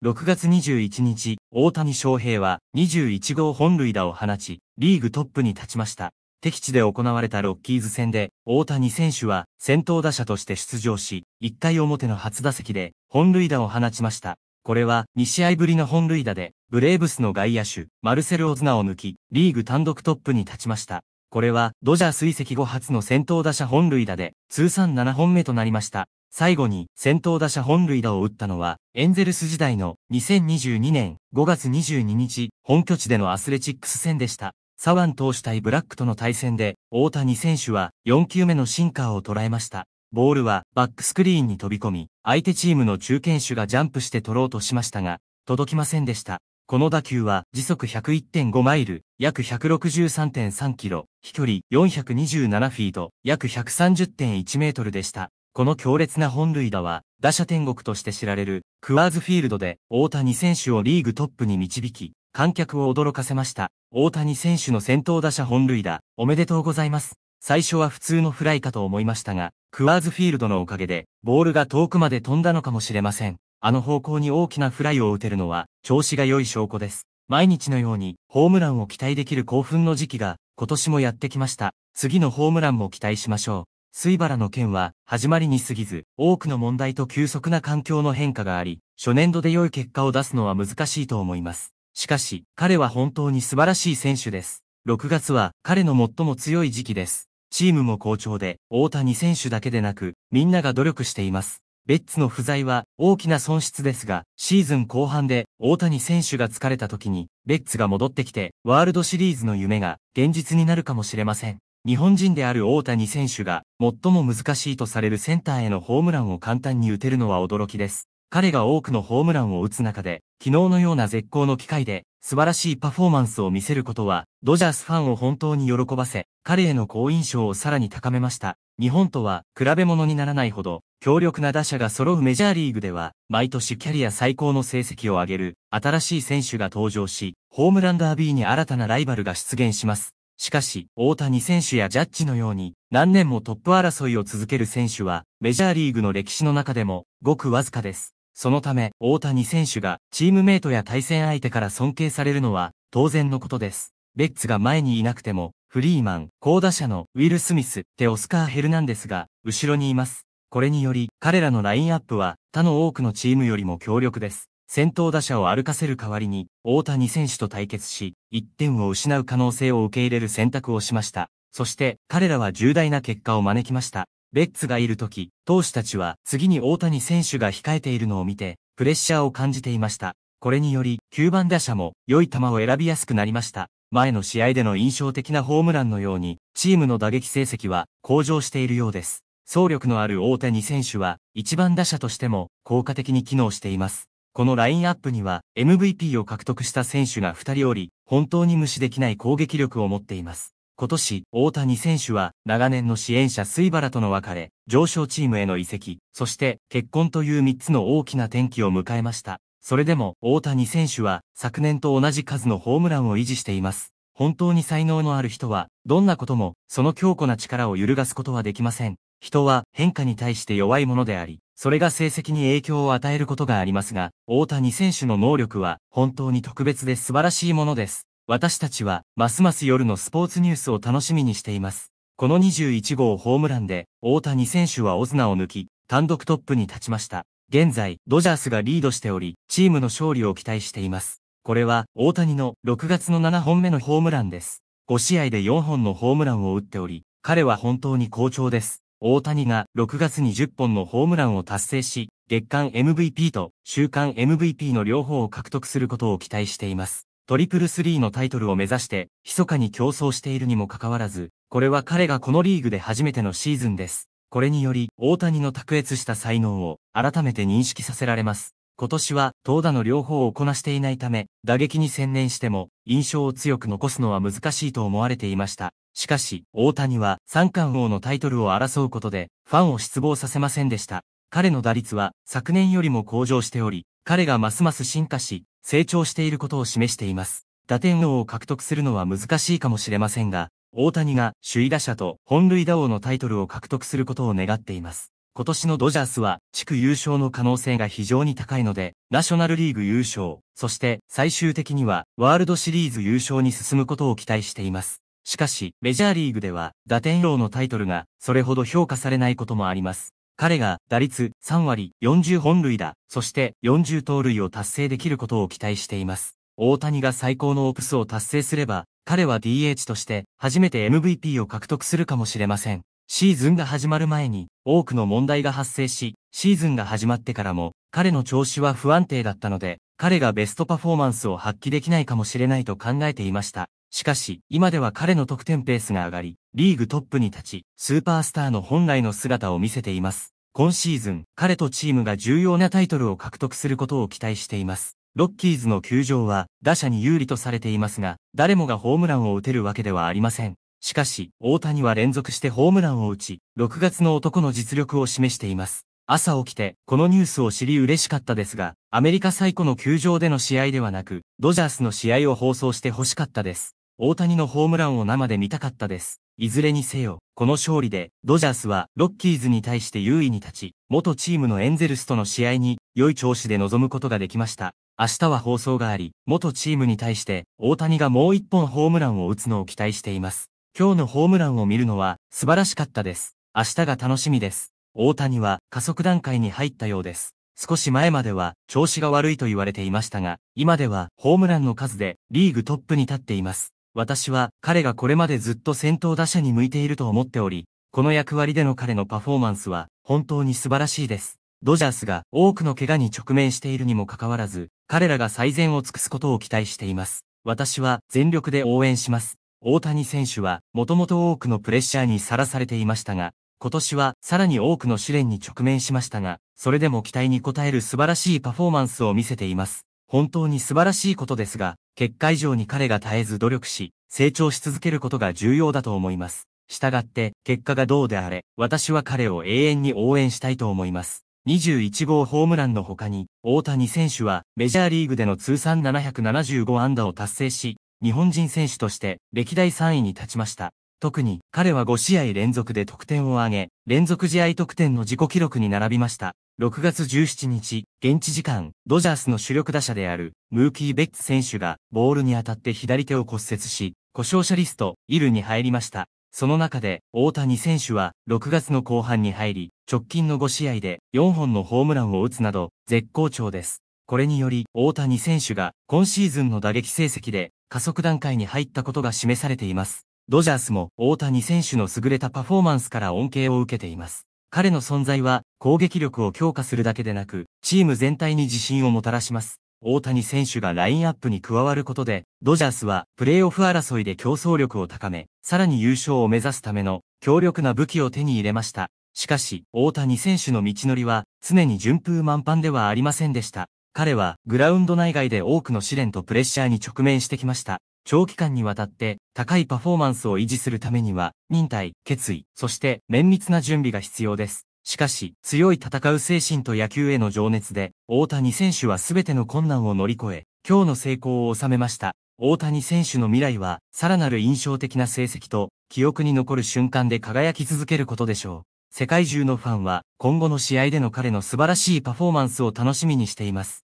6月21日、大谷翔平は21号本塁打を放ち、リーグトップに立ちました。敵地で行われたロッキーズ戦で、大谷選手は先頭打者として出場し、1回表の初打席で本塁打を放ちました。これは2試合ぶりの本塁打で、ブレーブスの外野手、マルセル・オズナを抜き、リーグ単独トップに立ちました。これは、ドジャー追跡後初の先頭打者本塁打で、通算7本目となりました。最後に先頭打者本塁打を打ったのは、エンゼルス時代の2022年5月22日、本拠地でのアスレチックス戦でした。サワン投手対ブラックとの対戦で、大谷選手は4球目のシンカーを捉えました。ボールはバックスクリーンに飛び込み、相手チームの中堅手がジャンプして取ろうとしましたが、届きませんでした。この打球は時速101.5マイル、約163.3キロ、飛距離427フィート、約130.1メートルでした。この強烈な本塁打は、打者天国として知られる、クワーズフィールドで、大谷選手をリーグトップに導き、観客を驚かせました。大谷選手の先頭打者本塁打、おめでとうございます。最初は普通のフライかと思いましたが、クワーズフィールドのおかげで、ボールが遠くまで飛んだのかもしれません。あの方向に大きなフライを打てるのは、調子が良い証拠です。毎日のように、ホームランを期待できる興奮の時期が、今年もやってきました。次のホームランも期待しましょう。水原の件は、始まりに過ぎず、多くの問題と急速な環境の変化があり、初年度で良い結果を出すのは難しいと思います。しかし、彼は本当に素晴らしい選手です。6月は、彼の最も強い時期です。チームも好調で、大谷選手だけでなく、みんなが努力しています。ベッツの不在は大きな損失ですが、シーズン後半で大谷選手が疲れた時に、ベッツが戻ってきて、ワールドシリーズの夢が現実になるかもしれません。日本人である大谷選手が最も難しいとされるセンターへのホームランを簡単に打てるのは驚きです。彼が多くのホームランを打つ中で、昨日のような絶好の機会で素晴らしいパフォーマンスを見せることは、ドジャースファンを本当に喜ばせ、彼への好印象をさらに高めました。日本とは比べ物にならないほど、強力な打者が揃うメジャーリーグでは、毎年キャリア最高の成績を上げる、新しい選手が登場し、ホームランダービーに新たなライバルが出現します。しかし、大谷選手やジャッジのように、何年もトップ争いを続ける選手は、メジャーリーグの歴史の中でも、ごくわずかです。そのため、大谷選手が、チームメイトや対戦相手から尊敬されるのは、当然のことです。ベッツが前にいなくても、フリーマン、高打者のウィル・スミス、テオスカー・ヘルナンデスが、後ろにいます。これにより、彼らのラインアップは、他の多くのチームよりも強力です。先頭打者を歩かせる代わりに、大谷選手と対決し、1点を失う可能性を受け入れる選択をしました。そして、彼らは重大な結果を招きました。レッツがいる時、投手たちは次に大谷選手が控えているのを見て、プレッシャーを感じていました。これにより、9番打者も良い球を選びやすくなりました。前の試合での印象的なホームランのように、チームの打撃成績は向上しているようです。総力のある大谷選手は、1番打者としても効果的に機能しています。このラインアップには MVP を獲得した選手が2人おり、本当に無視できない攻撃力を持っています。今年、大谷選手は長年の支援者水原との別れ、上昇チームへの移籍、そして結婚という3つの大きな転機を迎えました。それでも大谷選手は昨年と同じ数のホームランを維持しています。本当に才能のある人は、どんなことも、その強固な力を揺るがすことはできません。人は変化に対して弱いものであり、それが成績に影響を与えることがありますが、大谷選手の能力は本当に特別で素晴らしいものです。私たちは、ますます夜のスポーツニュースを楽しみにしています。この21号ホームランで、大谷選手はオズナを抜き、単独トップに立ちました。現在、ドジャースがリードしており、チームの勝利を期待しています。これは、大谷の6月の7本目のホームランです。5試合で4本のホームランを打っており、彼は本当に好調です。大谷が6月に10本のホームランを達成し、月間 MVP と週間 MVP の両方を獲得することを期待しています。トリプルスリーのタイトルを目指して、密かに競争しているにもかかわらず、これは彼がこのリーグで初めてのシーズンです。これにより、大谷の卓越した才能を改めて認識させられます。今年は投打の両方をこなしていないため、打撃に専念しても印象を強く残すのは難しいと思われていました。しかし、大谷は三冠王のタイトルを争うことで、ファンを失望させませんでした。彼の打率は昨年よりも向上しており、彼がますます進化し、成長していることを示しています。打点王を獲得するのは難しいかもしれませんが、大谷が首位打者と本塁打王のタイトルを獲得することを願っています。今年のドジャースは地区優勝の可能性が非常に高いので、ナショナルリーグ優勝、そして最終的にはワールドシリーズ優勝に進むことを期待しています。しかし、メジャーリーグでは、打点王のタイトルが、それほど評価されないこともあります。彼が打率3割40本塁打、そして40盗塁を達成できることを期待しています。大谷が最高のオプスを達成すれば、彼は DH として初めて MVP を獲得するかもしれません。シーズンが始まる前に多くの問題が発生し、シーズンが始まってからも彼の調子は不安定だったので、彼がベストパフォーマンスを発揮できないかもしれないと考えていました。しかし、今では彼の得点ペースが上がり、リーグトップに立ち、スーパースターの本来の姿を見せています。今シーズン、彼とチームが重要なタイトルを獲得することを期待しています。ロッキーズの球場は、打者に有利とされていますが、誰もがホームランを打てるわけではありません。しかし、大谷は連続してホームランを打ち、6月の男の実力を示しています。朝起きて、このニュースを知り嬉しかったですが、アメリカ最古の球場での試合ではなく、ドジャースの試合を放送して欲しかったです。大谷のホームランを生で見たかったです。いずれにせよ、この勝利で、ドジャースはロッキーズに対して優位に立ち、元チームのエンゼルスとの試合に良い調子で臨むことができました。明日は放送があり、元チームに対して大谷がもう一本ホームランを打つのを期待しています。今日のホームランを見るのは素晴らしかったです。明日が楽しみです。大谷は加速段階に入ったようです。少し前までは調子が悪いと言われていましたが、今ではホームランの数でリーグトップに立っています。私は彼がこれまでずっと先頭打者に向いていると思っており、この役割での彼のパフォーマンスは本当に素晴らしいです。ドジャースが多くの怪我に直面しているにもかかわらず、彼らが最善を尽くすことを期待しています。私は全力で応援します。大谷選手はもともと多くのプレッシャーにさらされていましたが、今年はさらに多くの試練に直面しましたが、それでも期待に応える素晴らしいパフォーマンスを見せています。本当に素晴らしいことですが、結果以上に彼が絶えず努力し、成長し続けることが重要だと思います。したがって、結果がどうであれ、私は彼を永遠に応援したいと思います。21号ホームランの他に、大谷選手はメジャーリーグでの通算775安打を達成し、日本人選手として歴代3位に立ちました。特に彼は5試合連続で得点を挙げ、連続試合得点の自己記録に並びました。6月17日、現地時間、ドジャースの主力打者である、ムーキー・ベッツ選手が、ボールに当たって左手を骨折し、故障者リスト、イルに入りました。その中で、大谷選手は、6月の後半に入り、直近の5試合で4本のホームランを打つなど、絶好調です。これにより、大谷選手が、今シーズンの打撃成績で、加速段階に入ったことが示されています。ドジャースも大谷選手の優れたパフォーマンスから恩恵を受けています。彼の存在は攻撃力を強化するだけでなく、チーム全体に自信をもたらします。大谷選手がラインアップに加わることで、ドジャースはプレーオフ争いで競争力を高め、さらに優勝を目指すための強力な武器を手に入れました。しかし、大谷選手の道のりは常に順風満帆ではありませんでした。彼はグラウンド内外で多くの試練とプレッシャーに直面してきました。長期間にわたって高いパフォーマンスを維持するためには、忍耐、決意、そして綿密な準備が必要です。しかし、強い戦う精神と野球への情熱で、大谷選手は全ての困難を乗り越え、今日の成功を収めました。大谷選手の未来は、さらなる印象的な成績と、記憶に残る瞬間で輝き続けることでしょう。世界中のファンは、今後の試合での彼の素晴らしいパフォーマンスを楽しみにしています。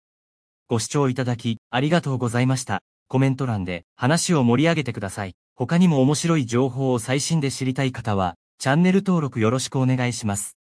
ご視聴いただき、ありがとうございました。コメント欄で話を盛り上げてください。他にも面白い情報を最新で知りたい方は、チャンネル登録よろしくお願いします。